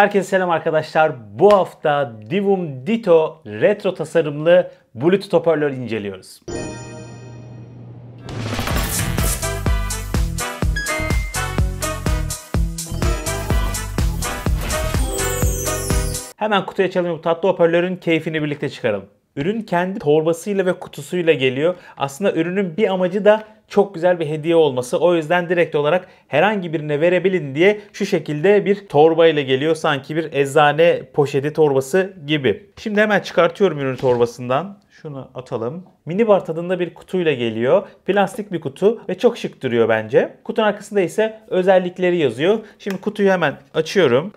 Herkese selam arkadaşlar. Bu hafta Divum Dito retro tasarımlı Bluetooth hoparlörü inceliyoruz. Hemen kutuya çalınıp tatlı hoparlörün keyfini birlikte çıkaralım. Ürün kendi torbasıyla ve kutusuyla geliyor. Aslında ürünün bir amacı da çok güzel bir hediye olması. O yüzden direkt olarak herhangi birine verebilin diye şu şekilde bir torba ile geliyor. Sanki bir eczane poşeti torbası gibi. Şimdi hemen çıkartıyorum ürün torbasından. Şunu atalım. Mini bar tadında bir kutuyla geliyor. Plastik bir kutu ve çok şık duruyor bence. Kutunun arkasında ise özellikleri yazıyor. Şimdi kutuyu hemen açıyorum.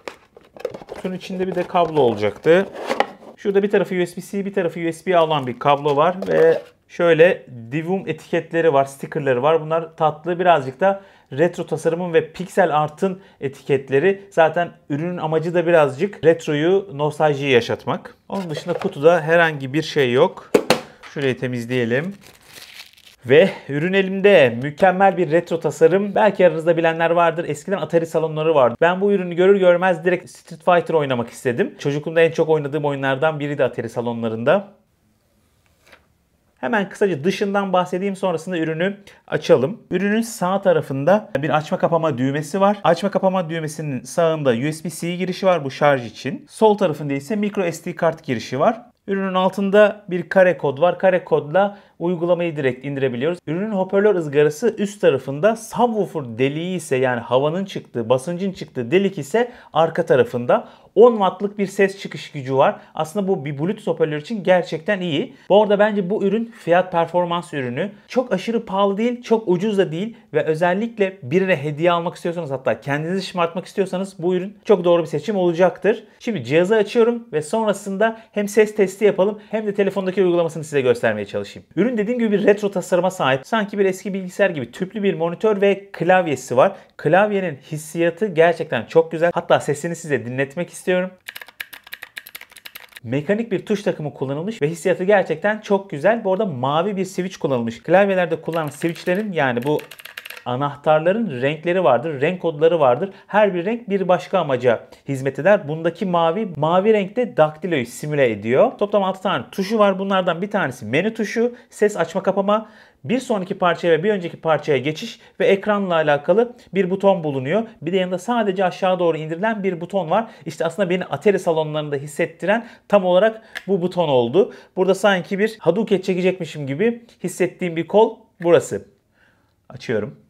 Kutunun içinde bir de kablo olacaktı. Şurada bir tarafı USB-C bir tarafı USB-A olan bir kablo var ve şöyle Divum etiketleri var, stickerları var. Bunlar tatlı birazcık da retro tasarımın ve pixel art'ın etiketleri. Zaten ürünün amacı da birazcık retroyu, nostaljiyi yaşatmak. Onun dışında kutuda herhangi bir şey yok. Şurayı temizleyelim. Ve ürün elimde mükemmel bir retro tasarım. Belki aranızda bilenler vardır. Eskiden Atari salonları vardı. Ben bu ürünü görür görmez direkt Street Fighter oynamak istedim. Çocukluğumda en çok oynadığım oyunlardan biri de Atari salonlarında. Hemen kısaca dışından bahsedeyim sonrasında ürünü açalım. Ürünün sağ tarafında bir açma kapama düğmesi var. Açma kapama düğmesinin sağında USB-C girişi var bu şarj için. Sol tarafında ise micro SD kart girişi var. Ürünün altında bir kare kod var. Kare kodla uygulamayı direkt indirebiliyoruz. Ürünün hoparlör ızgarası üst tarafında subwoofer deliği ise yani havanın çıktığı, basıncın çıktığı delik ise arka tarafında. 10 wattlık bir ses çıkış gücü var. Aslında bu bir Bluetooth hoparlör için gerçekten iyi. Bu arada bence bu ürün fiyat performans ürünü. Çok aşırı pahalı değil, çok ucuz da değil ve özellikle birine hediye almak istiyorsanız hatta kendinizi şımartmak istiyorsanız bu ürün çok doğru bir seçim olacaktır. Şimdi cihazı açıyorum ve sonrasında hem ses testi yapalım hem de telefondaki uygulamasını size göstermeye çalışayım. Ürün Ürün dediğim gibi bir retro tasarıma sahip. Sanki bir eski bilgisayar gibi tüplü bir monitör ve klavyesi var. Klavyenin hissiyatı gerçekten çok güzel. Hatta sesini size dinletmek istiyorum mekanik bir tuş takımı kullanılmış ve hissiyatı gerçekten çok güzel. Bu arada mavi bir switch kullanılmış. Klavyelerde kullanılan switchlerin yani bu anahtarların renkleri vardır, renk kodları vardır. Her bir renk bir başka amaca hizmet eder. Bundaki mavi, mavi renkte daktiloyu simüle ediyor. Toplam 6 tane tuşu var. Bunlardan bir tanesi menü tuşu, ses açma kapama, bir sonraki parçaya ve bir önceki parçaya geçiş ve ekranla alakalı bir buton bulunuyor. Bir de yanında sadece aşağı doğru indirilen bir buton var. İşte aslında beni Atari salonlarında hissettiren tam olarak bu buton oldu. Burada sanki bir Hadouken çekecekmişim gibi hissettiğim bir kol burası. Açıyorum.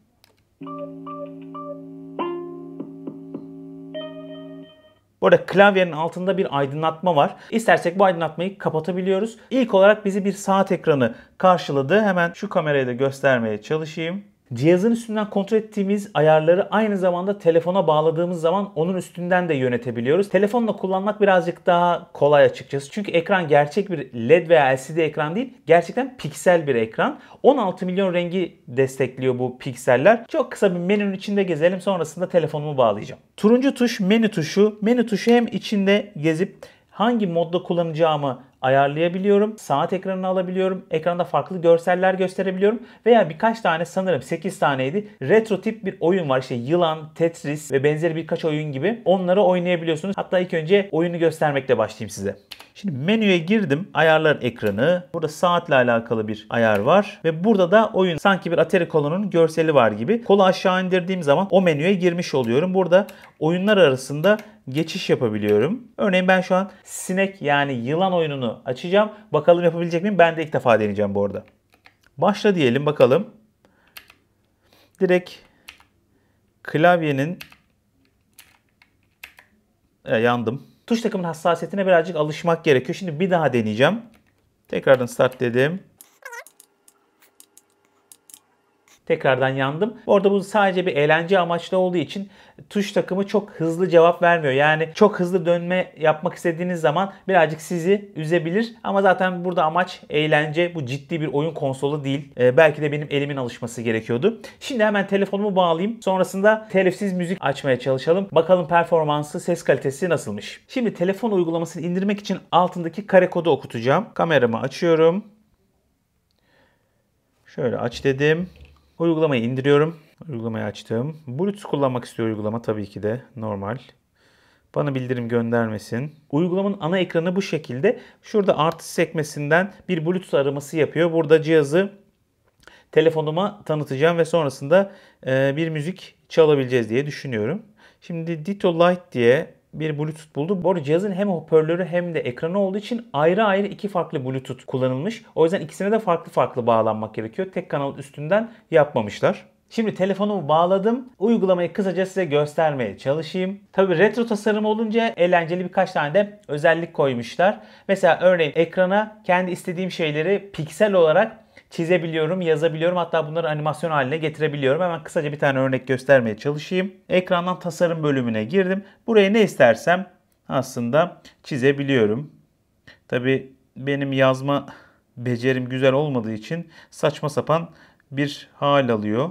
Bu arada klavyenin altında bir aydınlatma var. İstersek bu aydınlatmayı kapatabiliyoruz. İlk olarak bizi bir saat ekranı karşıladı. Hemen şu kamerayı da göstermeye çalışayım. Cihazın üstünden kontrol ettiğimiz ayarları aynı zamanda telefona bağladığımız zaman onun üstünden de yönetebiliyoruz. Telefonla kullanmak birazcık daha kolay açıkçası. Çünkü ekran gerçek bir LED veya LCD ekran değil. Gerçekten piksel bir ekran. 16 milyon rengi destekliyor bu pikseller. Çok kısa bir menünün içinde gezelim. Sonrasında telefonumu bağlayacağım. Turuncu tuş menü tuşu. Menü tuşu hem içinde gezip hangi modda kullanacağımı ayarlayabiliyorum. Saat ekranını alabiliyorum. Ekranda farklı görseller gösterebiliyorum. Veya birkaç tane sanırım 8 taneydi. Retro tip bir oyun var. İşte Yılan, Tetris ve benzeri birkaç oyun gibi. Onları oynayabiliyorsunuz. Hatta ilk önce oyunu göstermekle başlayayım size. Şimdi menüye girdim. Ayarlar ekranı. Burada saatle alakalı bir ayar var. Ve burada da oyun sanki bir Atari kolonun görseli var gibi. Kolu aşağı indirdiğim zaman o menüye girmiş oluyorum. Burada oyunlar arasında geçiş yapabiliyorum. Örneğin ben şu an sinek yani yılan oyununu açacağım. Bakalım yapabilecek miyim? Ben de ilk defa deneyeceğim bu arada. Başla diyelim bakalım. Direkt klavyenin e, yandım. Tuş takımın hassasiyetine birazcık alışmak gerekiyor. Şimdi bir daha deneyeceğim. Tekrardan start dedim. tekrardan yandım. Orada bu sadece bir eğlence amaçlı olduğu için tuş takımı çok hızlı cevap vermiyor. Yani çok hızlı dönme yapmak istediğiniz zaman birazcık sizi üzebilir. Ama zaten burada amaç eğlence. Bu ciddi bir oyun konsolu değil. Ee, belki de benim elimin alışması gerekiyordu. Şimdi hemen telefonumu bağlayayım. Sonrasında telifsiz müzik açmaya çalışalım. Bakalım performansı, ses kalitesi nasılmış. Şimdi telefon uygulamasını indirmek için altındaki kare kodu okutacağım. Kameramı açıyorum. Şöyle aç dedim. Uygulamayı indiriyorum. Uygulamayı açtım. Bluetooth kullanmak istiyor uygulama tabii ki de normal. Bana bildirim göndermesin. Uygulamanın ana ekranı bu şekilde. Şurada artı sekmesinden bir Bluetooth araması yapıyor. Burada cihazı telefonuma tanıtacağım ve sonrasında bir müzik çalabileceğiz diye düşünüyorum. Şimdi Dito Light diye bir Bluetooth buldu. Bu arada cihazın hem hoparlörü hem de ekranı olduğu için ayrı ayrı iki farklı Bluetooth kullanılmış. O yüzden ikisine de farklı farklı bağlanmak gerekiyor. Tek kanal üstünden yapmamışlar. Şimdi telefonumu bağladım. Uygulamayı kısaca size göstermeye çalışayım. Tabi retro tasarım olunca eğlenceli birkaç tane de özellik koymuşlar. Mesela örneğin ekrana kendi istediğim şeyleri piksel olarak çizebiliyorum, yazabiliyorum. Hatta bunları animasyon haline getirebiliyorum. Hemen kısaca bir tane örnek göstermeye çalışayım. Ekrandan tasarım bölümüne girdim. Buraya ne istersem aslında çizebiliyorum. Tabi benim yazma becerim güzel olmadığı için saçma sapan bir hal alıyor.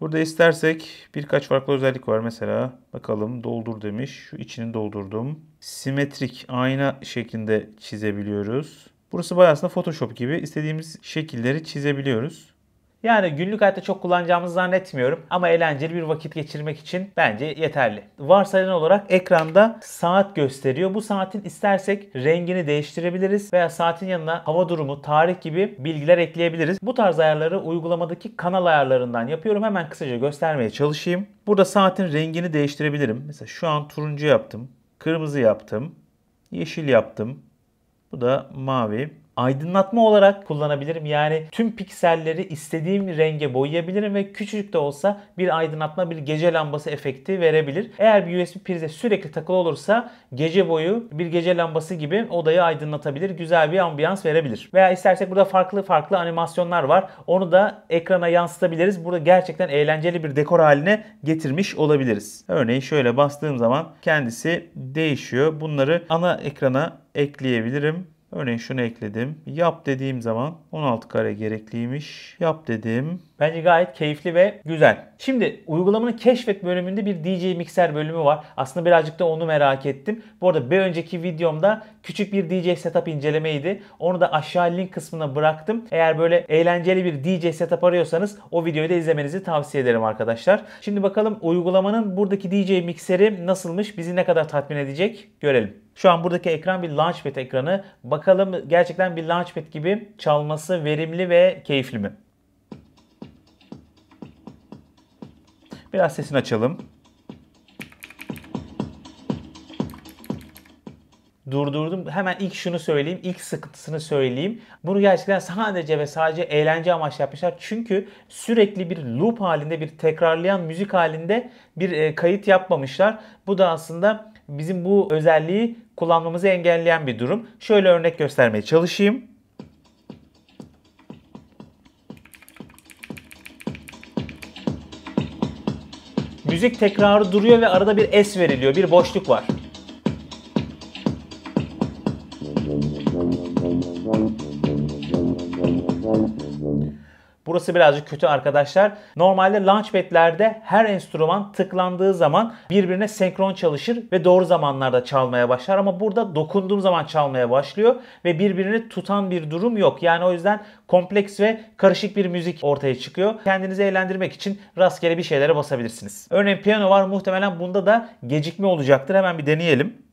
Burada istersek birkaç farklı özellik var. Mesela bakalım doldur demiş. Şu içini doldurdum. Simetrik ayna şeklinde çizebiliyoruz. Burası bayağı aslında Photoshop gibi istediğimiz şekilleri çizebiliyoruz. Yani günlük hayatta çok kullanacağımızı zannetmiyorum ama eğlenceli bir vakit geçirmek için bence yeterli. Varsayılan olarak ekranda saat gösteriyor. Bu saatin istersek rengini değiştirebiliriz veya saatin yanına hava durumu, tarih gibi bilgiler ekleyebiliriz. Bu tarz ayarları uygulamadaki kanal ayarlarından yapıyorum. Hemen kısaca göstermeye çalışayım. Burada saatin rengini değiştirebilirim. Mesela şu an turuncu yaptım, kırmızı yaptım, yeşil yaptım, bu da mavi aydınlatma olarak kullanabilirim. Yani tüm pikselleri istediğim renge boyayabilirim ve küçücük de olsa bir aydınlatma, bir gece lambası efekti verebilir. Eğer bir USB prize sürekli takılı olursa gece boyu bir gece lambası gibi odayı aydınlatabilir. Güzel bir ambiyans verebilir. Veya istersek burada farklı farklı animasyonlar var. Onu da ekrana yansıtabiliriz. Burada gerçekten eğlenceli bir dekor haline getirmiş olabiliriz. Örneğin şöyle bastığım zaman kendisi değişiyor. Bunları ana ekrana ekleyebilirim. Örneğin şunu ekledim. Yap dediğim zaman 16 kare gerekliymiş. Yap dedim. Bence gayet keyifli ve güzel. Şimdi uygulamanın keşfet bölümünde bir DJ mikser bölümü var. Aslında birazcık da onu merak ettim. Bu arada bir önceki videomda küçük bir DJ setup incelemeydi. Onu da aşağı link kısmına bıraktım. Eğer böyle eğlenceli bir DJ setup arıyorsanız o videoyu da izlemenizi tavsiye ederim arkadaşlar. Şimdi bakalım uygulamanın buradaki DJ mikseri nasılmış? Bizi ne kadar tatmin edecek? Görelim. Şu an buradaki ekran bir Launchpad ekranı. Bakalım gerçekten bir Launchpad gibi çalması verimli ve keyifli mi? Biraz sesini açalım. durdurdum. Hemen ilk şunu söyleyeyim, ilk sıkıntısını söyleyeyim. Bunu gerçekten sadece ve sadece eğlence amaçlı yapmışlar. Çünkü sürekli bir loop halinde, bir tekrarlayan müzik halinde bir e, kayıt yapmamışlar. Bu da aslında bizim bu özelliği kullanmamızı engelleyen bir durum. Şöyle örnek göstermeye çalışayım. müzik tekrarı duruyor ve arada bir es veriliyor, bir boşluk var. Burası birazcık kötü arkadaşlar. Normalde launchpad'lerde her enstrüman tıklandığı zaman birbirine senkron çalışır ve doğru zamanlarda çalmaya başlar. Ama burada dokunduğum zaman çalmaya başlıyor ve birbirini tutan bir durum yok. Yani o yüzden kompleks ve karışık bir müzik ortaya çıkıyor. Kendinizi eğlendirmek için rastgele bir şeylere basabilirsiniz. Örneğin piyano var muhtemelen bunda da gecikme olacaktır. Hemen bir deneyelim.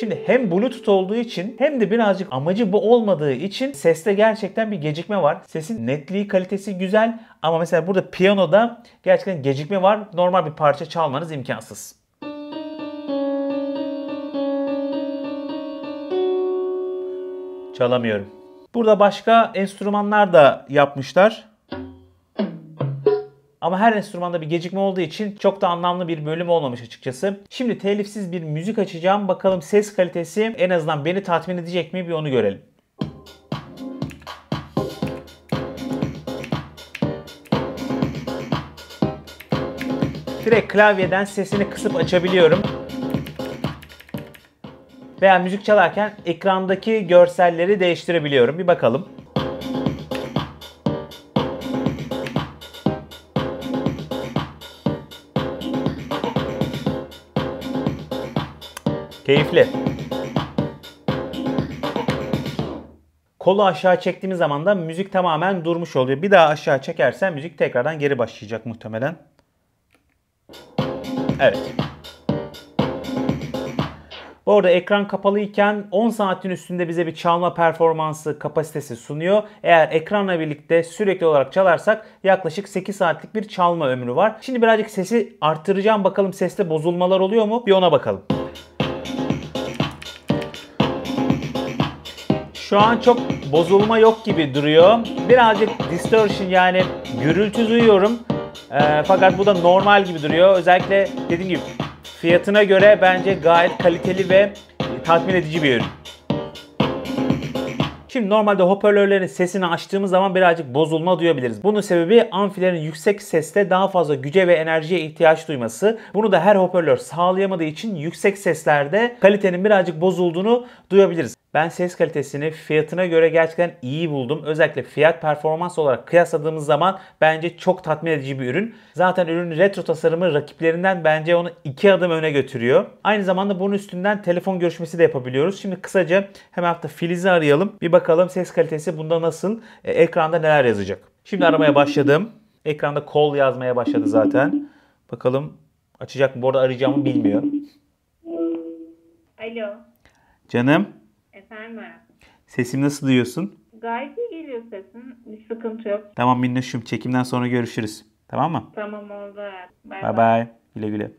Şimdi hem Bluetooth olduğu için hem de birazcık amacı bu olmadığı için seste gerçekten bir gecikme var. Sesin netliği, kalitesi güzel ama mesela burada piyanoda gerçekten gecikme var. Normal bir parça çalmanız imkansız. Çalamıyorum. Burada başka enstrümanlar da yapmışlar. Ama her enstrümanda bir gecikme olduğu için çok da anlamlı bir bölüm olmamış açıkçası. Şimdi telifsiz bir müzik açacağım. Bakalım ses kalitesi en azından beni tatmin edecek mi bir onu görelim. Direkt klavyeden sesini kısıp açabiliyorum. Veya müzik çalarken ekrandaki görselleri değiştirebiliyorum. Bir bakalım. Keyifli. Kolu aşağı çektiğimiz zaman da müzik tamamen durmuş oluyor. Bir daha aşağı çekersen müzik tekrardan geri başlayacak muhtemelen. Evet. Bu arada ekran kapalıyken 10 saatin üstünde bize bir çalma performansı kapasitesi sunuyor. Eğer ekranla birlikte sürekli olarak çalarsak yaklaşık 8 saatlik bir çalma ömrü var. Şimdi birazcık sesi arttıracağım bakalım seste bozulmalar oluyor mu? Bir ona bakalım. Şu an çok bozulma yok gibi duruyor. Birazcık distortion yani gürültü duyuyorum. E, fakat bu da normal gibi duruyor. Özellikle dediğim gibi fiyatına göre bence gayet kaliteli ve tatmin edici bir ürün. Şimdi normalde hoparlörlerin sesini açtığımız zaman birazcık bozulma duyabiliriz. Bunun sebebi amfilerin yüksek seste daha fazla güce ve enerjiye ihtiyaç duyması. Bunu da her hoparlör sağlayamadığı için yüksek seslerde kalitenin birazcık bozulduğunu duyabiliriz. Ben ses kalitesini fiyatına göre gerçekten iyi buldum. Özellikle fiyat performans olarak kıyasladığımız zaman bence çok tatmin edici bir ürün. Zaten ürünün retro tasarımı rakiplerinden bence onu iki adım öne götürüyor. Aynı zamanda bunun üstünden telefon görüşmesi de yapabiliyoruz. Şimdi kısaca hemen hafta Filiz'i arayalım. Bir bakalım ses kalitesi bunda nasıl, e, ekranda neler yazacak. Şimdi aramaya başladım. Ekranda kol yazmaya başladı zaten. Bakalım açacak mı? Bu arada arayacağımı bilmiyor. Alo. Canım. Efendim hayatım. Sesimi nasıl duyuyorsun? Gayet iyi geliyor sesin. Bir sıkıntı yok. Tamam Minnoş'um. Çekimden sonra görüşürüz. Tamam mı? Tamam oldu Bay bay. Güle güle.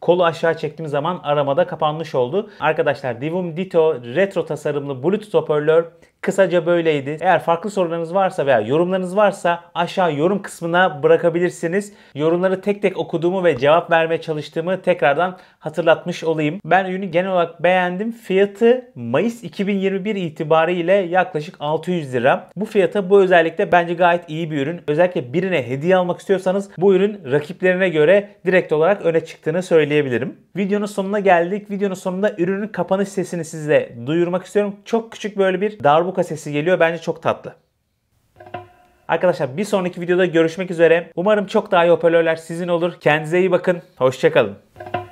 Kolu aşağı çektiğim zaman aramada kapanmış oldu. Arkadaşlar Divum Dito retro tasarımlı Bluetooth hoparlör kısaca böyleydi. Eğer farklı sorularınız varsa veya yorumlarınız varsa aşağı yorum kısmına bırakabilirsiniz. Yorumları tek tek okuduğumu ve cevap vermeye çalıştığımı tekrardan hatırlatmış olayım. Ben ürünü genel olarak beğendim. Fiyatı Mayıs 2021 itibariyle yaklaşık 600 lira. Bu fiyata bu özellikle bence gayet iyi bir ürün. Özellikle birine hediye almak istiyorsanız bu ürün rakiplerine göre direkt olarak öne çıktığını söyleyeyim söyleyebilirim. Videonun sonuna geldik. Videonun sonunda ürünün kapanış sesini size duyurmak istiyorum. Çok küçük böyle bir darbuka sesi geliyor. Bence çok tatlı. Arkadaşlar bir sonraki videoda görüşmek üzere. Umarım çok daha iyi hoparlörler sizin olur. Kendinize iyi bakın. Hoşçakalın.